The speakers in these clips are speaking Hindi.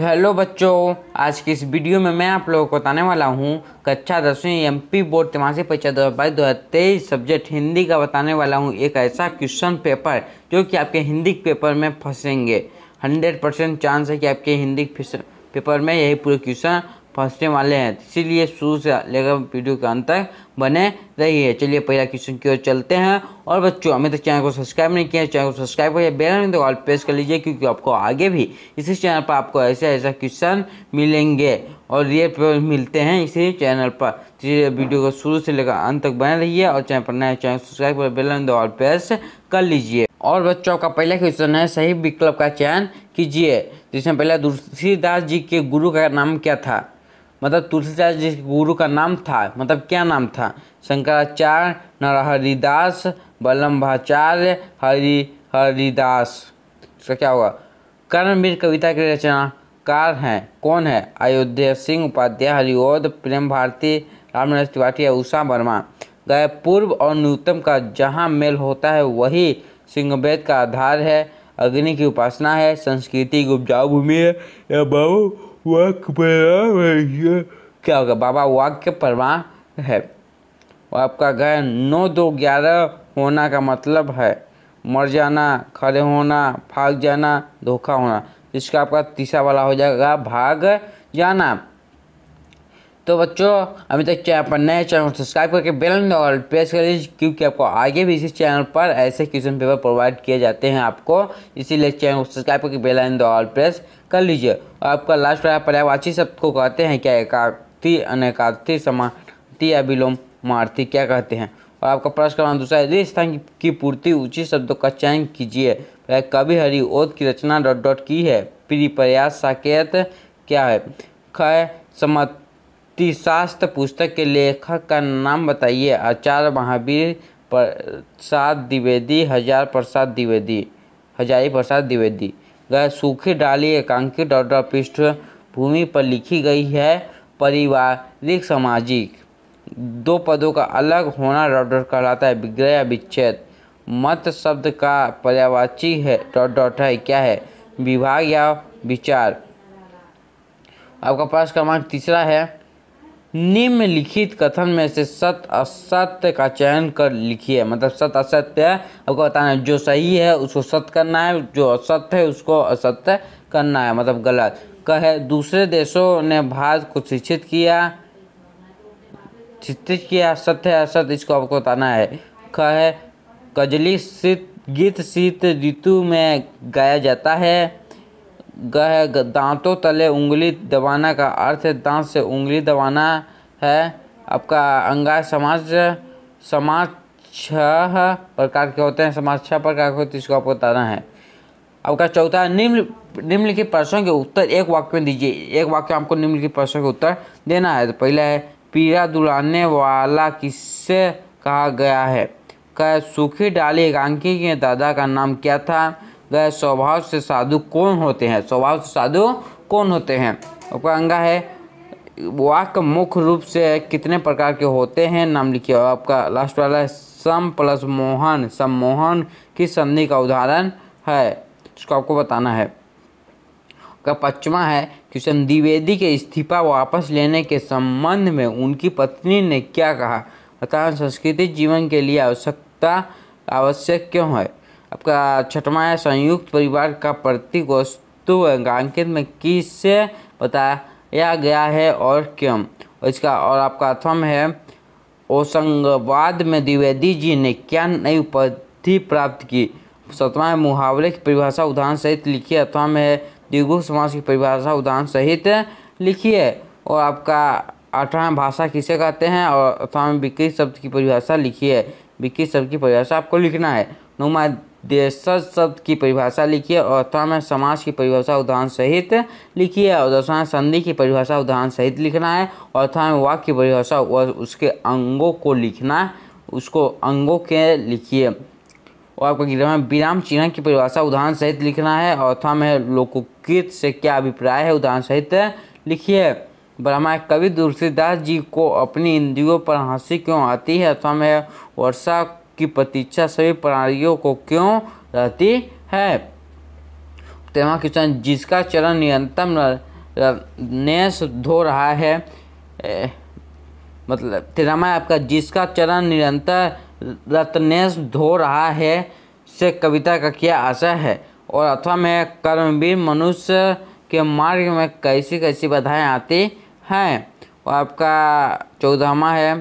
हेलो बच्चों आज की इस वीडियो में मैं आप लोगों को बताने वाला हूँ कक्षा दसवीं एमपी बोर्ड तिमासी परीक्षा दो हज़ार बाईस दो हज़ार तेईस सब्जेक्ट हिंदी का बताने वाला हूँ एक ऐसा क्वेश्चन पेपर जो कि आपके हिंदी पेपर में फंसेंगे हंड्रेड परसेंट चांस है कि आपके हिंदी पेपर में यही पूरे क्वेश्चन फंसने वाले हैं इसीलिए शुरू से लेकर वीडियो के अंत तक बने रहिए चलिए पहला क्वेश्चन की ओर चलते हैं और बच्चों अभी तक चैनल को सब्सक्राइब नहीं किया चैनल को सब्सक्राइब करिए बेल नहीं तो ऑल प्रेस कर लीजिए क्योंकि आपको आगे भी इसी चैनल पर आपको ऐसे ऐसा क्वेश्चन मिलेंगे और ये मिलते हैं इसी चैनल पर वीडियो को शुरू से लेकर अंत तक बने रहिए और चैनल पर नया चैनल सब्सक्राइब कर बेल नहीं तो ऑल प्रेस कर लीजिए और बच्चों का पहला क्वेश्चन है सही विकल्प का चयन कीजिए जिसमें पहला तुलसीदास जी के गुरु का नाम क्या था मतलब तुलसीदास जी गुरु का नाम था मतलब क्या नाम था शंकराचार्य नरहरिदास वल्लभाचार्य हरि हरिदास इसका क्या होगा कर्मवीर कविता के रचनाकार हैं कौन है अयोध्या सिंह उपाध्याय हरिओद प्रेम भारती रामनरेश त्रिपाठी और उषा वर्मा गए पूर्व और न्यूनतम का जहाँ मेल होता है वही सिंहवेद का आधार है अग्नि की उपासना है संस्कृति की उपजाऊ भूमि है या बहु वाक क्या होगा बाबा वाक के परवाह है और आपका घर नौ दो ग्यारह होना का मतलब है मर जाना खड़े होना भाग जाना धोखा होना जिसका आपका तीसरा वाला हो जाएगा भाग जाना तो बच्चों अभी तक चैनल पर नए चैनल सब्सक्राइब करके बेल और प्रेस कर लीजिए क्योंकि आपको आगे भी इसी चैनल पर ऐसे क्वेश्चन पेपर प्रोवाइड किए जाते हैं आपको इसीलिए चैनल सब्सक्राइब करके बेल बेलन और प्रेस कर लीजिए और आपका लास्ट वाला पर्यावाची शब्द को कहते हैं क्या एकाती अनेकाती समाती या विलोम मार्थी क्या कहते हैं और आपका प्रश्न करना दूसरा है स्थान की पूर्ति उचित शब्दों का चयन कीजिए कवि हरि ओत की रचना डॉट डॉट की है प्रयास साकेत क्या है ख समत नीतिशास्त्र पुस्तक के लेखक का नाम बताइए आचार्य महावीर प्रसाद द्विवेदी हजार प्रसाद द्विवेदी हजारी प्रसाद द्विवेदी गए सूखी डाली एकांकित पृष्ठ पृष्ठभूमि पर लिखी गई है पारिवारिक सामाजिक दो पदों का अलग होना डॉक्टर कहलाता है विग्रह या विच्छेद मत शब्द का पर्यावाची है डॉट डॉट है क्या है विभाग या विचार आपका पास क्रमांक तीसरा है निम्नलिखित कथन में से सत असत्य का चयन कर लिखिए मतलब सत असत्य आपको बताना है जो सही है उसको सत्य करना है जो असत्य है उसको असत्य करना है मतलब गलत कहे दूसरे देशों ने भारत को शिक्षित किया शिक्षित किया सत्य असत्य इसको आपको बताना है कहे कजली शीत गीत शीत ऋतु में गाया जाता है गह दांतों तले उंगली दबाना का अर्थ है दांत से उंगली दबाना है आपका अंगा समाज समाज छह प्रकार के होते हैं समाज छह प्रकार के होते हैं इसको आपको बताना है आपका चौथा है निम्न निम्नलिखित प्रश्नों के उत्तर एक वाक्य में दीजिए एक वाक्य आपको निम्नलिखित प्रश्नों के उत्तर देना है तो पहला है पीड़ा दुलाने वाला किससे कहा गया है कह सूखी डाली एकांकी के दादा का नाम क्या था गए तो स्वभाव से साधु कौन होते हैं स्वभाव से साधु कौन होते हैं आपका अंगा है वाक्य मुख्य रूप से कितने प्रकार के होते हैं नाम लिखिए आपका लास्ट वाला है सम प्लस मोहन सम्मोहन की संधि का उदाहरण है इसको आपको बताना है का पचवा है किशन द्विवेदी के इस्तीफा वापस लेने के संबंध में उनकी पत्नी ने क्या कहा अतः संस्कृति जीवन के लिए आवश्यकता आवश्यक क्यों है आपका छठवा संयुक्त परिवार का प्रतीक वस्तु अंकित में किससे बताया गया है और क्यों और इसका और आपका अथम है ओसंगवाद में द्विवेदी जी ने क्या नई उपाधि प्राप्त की सतवा है मुहावरे की परिभाषा उदाहरण सहित है अथवा में द्विगुण समाज की परिभाषा उदाहरण सहित लिखी है और आपका अठारह भाषा किसे कहते हैं और अथवा विकृत शब्द की परिभाषा लिखी है विकृत शब्द की परिभाषा आपको लिखना है नौमा देश शब्द की परिभाषा लिखिए अर्थवा में समाज की परिभाषा उदाहरण सहित लिखिए और दसवा में संधि की परिभाषा उदाहरण सहित लिखना है अर्थवा में वाक्य की परिभाषा और उसके अंगों को लिखना है उसको अंगों के लिखिए और आपका ग्रह में विराम चिन्ह की परिभाषा उदाहरण सहित लिखना है अर्थवा में लोकोकृत से क्या अभिप्राय है उदाहरण सहित लिखिए ब्रह्मा कवि तुलसीदास जी को अपनी इंद्रियों पर हंसी क्यों आती है अथवा में वर्षा की प्रतीक्षा सभी प्राणियों को क्यों रहती है तेरवा क्वेश्चन जिसका चरण नियंत्रम नेस धो रहा है ए, मतलब तेरहवा आपका जिसका चरण निरंतर रत्नेश धो रहा है से कविता का क्या आशा है और अथवा में कर्मवीर मनुष्य के मार्ग में कैसी कैसी बधाएँ आती हैं और आपका चौदहवा है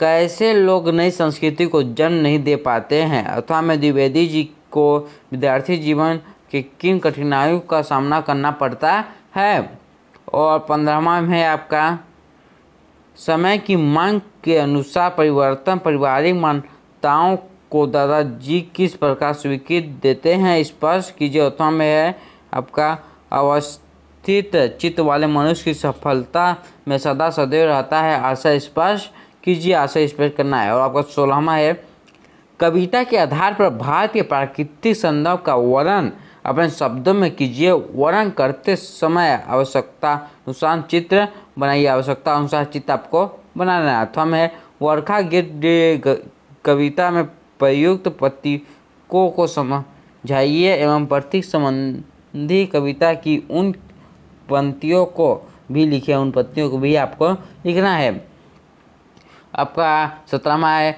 कैसे लोग नई संस्कृति को जन्म नहीं दे पाते हैं अथवा में द्विवेदी जी को विद्यार्थी जीवन के किन कठिनाइयों का सामना करना पड़ता है और पंद्रहवा में आपका समय की मांग के अनुसार परिवर्तन पारिवारिक मान्यताओं को दादाजी किस प्रकार स्वीकृत देते हैं स्पर्श कीजिए अथवा में है आपका अवस्थित चित्त वाले मनुष्य की सफलता में सदा सदैव रहता है आशा स्पर्श कीजिए आशय स्पष्ट करना है और आपका सोलहवा है कविता के आधार पर भारत के प्राकृतिक संदर्भ का वर्णन अपने शब्दों में कीजिए वर्णन करते समय आवश्यकता अनुसार चित्र बनाइए आवश्यकता अनुसार चित्र आपको बनाना है अथवा है वर्खा गिर कविता में प्रयुक्त प्रतीकों को समझाइए एवं प्रतीक संबंधी कविता की उन पंक्तियों को भी लिखे उन पंक्तियों को भी आपको लिखना है आपका सत्रहवा है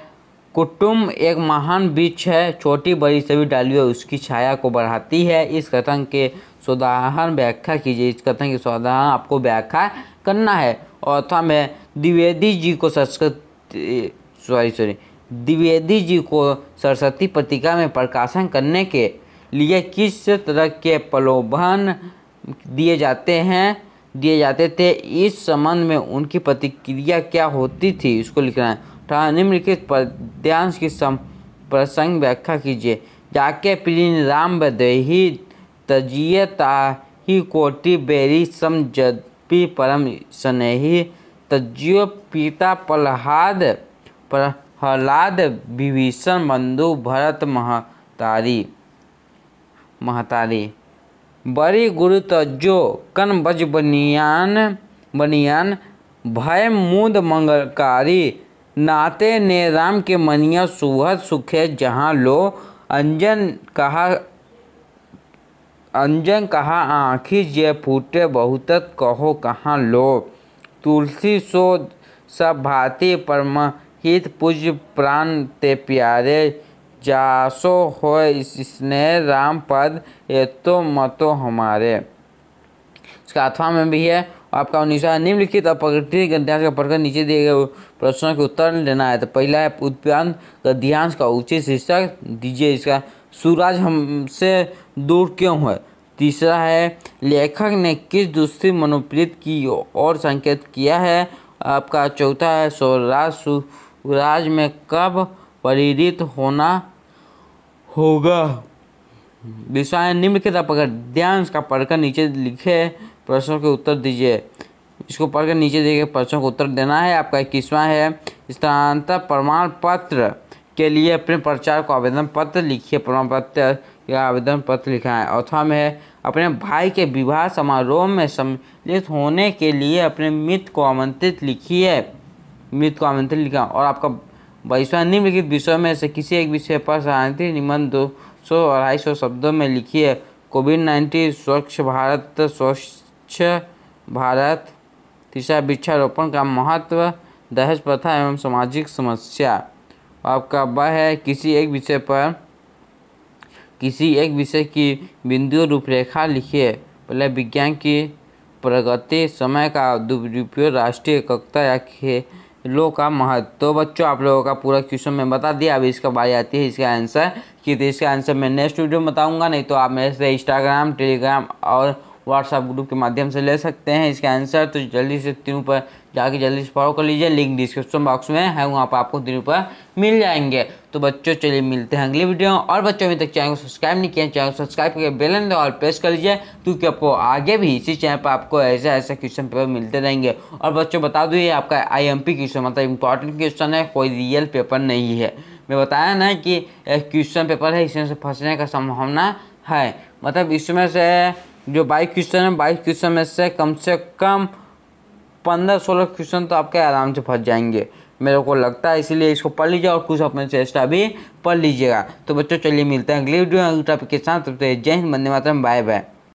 कुटुम्ब एक महान वृक्ष है छोटी बड़ी सभी डालियों उसकी छाया को बढ़ाती है इस कथन के सुधारण व्याख्या कीजिए इस कथन के सुधारण आपको व्याख्या करना है अथवा में द्विवेदी जी को संस्कृत सॉरी सॉरी द्विवेदी जी को सरस्वती पत्रिका में प्रकाशन करने के लिए किस तरह के प्रलोभन दिए जाते हैं दिए जाते थे इस संबंध में उनकी प्रतिक्रिया क्या होती थी इसको लिखना है निम्नलिखित पद्यांश की प्रसंग व्याख्या कीजिए जाके प्रीन राम बदही तजियता ही कोटि बेरी सम जदपी परम स्नेही तजियो पिता प्रहलाद प्रहलाद विभीषण बंधु भरत महतारी महतारी बरी गुरु तजो कन बज बनियान बनियान भय मूद मंगलकारी नाते ने राम के मनिया सुहद सुखे जहाँ लो अंजन कहा अंजन कहा आँखी जे फूटे बहुत कहो कहाँ लो तुलसी सो सब भांति परमहित पूज प्राण ते प्यारे जासो हो इसने राम पद ये तो मतो हमारे इसका अथवा में भी है आपका अनुसार निम्नलिखित अपकृति गद्यांश का पढ़कर नीचे दिए गए प्रश्नों के उत्तर देना है तो पहला है उत्पान गद्यांश का उचित शीर्षक दीजिए इसका सूरज हमसे दूर क्यों है तीसरा है लेखक ने किस दूसरी मनोप्रीत की और संकेत किया है आपका चौथा है स्वराज सुराज में कब परिणित होना होगा विषय निम्नलिखित ध्यान का पढ़कर नीचे लिखे प्रश्नों के उत्तर दीजिए इसको पढ़कर नीचे दिए प्रश्नों को उत्तर देना है आपका इक्कीसवा है स्थानांतर प्रमाण पत्र के लिए अपने प्रचार को आवेदन पत्र लिखिए प्रमाण पत्र या आवेदन पत्र लिखा है चौथा में है अपने भाई के विवाह समारोह में सम्मिलित होने के लिए अपने मित्र को आमंत्रित लिखिए मित्र को आमंत्रित लिखा और आपका वैश्वा निम्नलिखित विषयों में से किसी एक विषय पर सहानी निबंध दो सौ अढ़ाई सौ शब्दों में लिखिए कोविड नाइन्टीन स्वच्छ भारत स्वच्छ भारत तीसरा वृक्षारोपण का महत्व दहेज प्रथा एवं सामाजिक समस्या आपका वह है किसी एक विषय पर किसी एक विषय की बिंदु रूपरेखा लिखिए पहले विज्ञान की प्रगति समय का दुरुपयोग राष्ट्रीय एकता या खे लो का महत्व तो बच्चों आप लोगों का पूरा क्वेश्चन मैं बता दिया अब इसका बारी आती है इसका आंसर कि तो इसका आंसर मैं नेक्स्ट वीडियो में बताऊंगा नहीं तो आप मेरे से इंस्टाग्राम टेलीग्राम और व्हाट्सएप ग्रुप के माध्यम से ले सकते हैं इसका आंसर तो जल्दी से तीनों पर जाके जल्दी से फॉलो कर लीजिए लिंक डिस्क्रिप्शन बॉक्स में है वहाँ पर आपको दिन पर मिल जाएंगे तो बच्चों चलिए मिलते हैं अगली वीडियो में और बच्चों अभी तक चैनल को सब्सक्राइब नहीं किया चैनल को सब्सक्राइब करके बेलन दो और प्रेस कर लीजिए क्योंकि आपको आगे भी इसी चैनल पर आपको ऐसे ऐसे क्वेश्चन पेपर मिलते रहेंगे और बच्चों बता आपका ये आपका पी क्वेश्चन मतलब इंपॉर्टेंट क्वेश्चन है कोई रियल पेपर नहीं है मैं बताया ना कि एक क्वेश्चन पेपर है इसमें से फंसने का संभावना है मतलब इसमें से जो बाईस क्वेश्चन है बाईस क्वेश्चन में से कम से कम पंद्रह सोलह क्वेश्चन तो आपके आराम से फंस जाएंगे मेरे को लगता है इसीलिए इसको पढ़ लीजिए और कुछ अपने चेष्टा भी पढ़ लीजिएगा तो बच्चों चलिए मिलते हैं अगले वीडियो अगले टॉपिक के साथ जय हिंद बंदे मातरम बाय बाय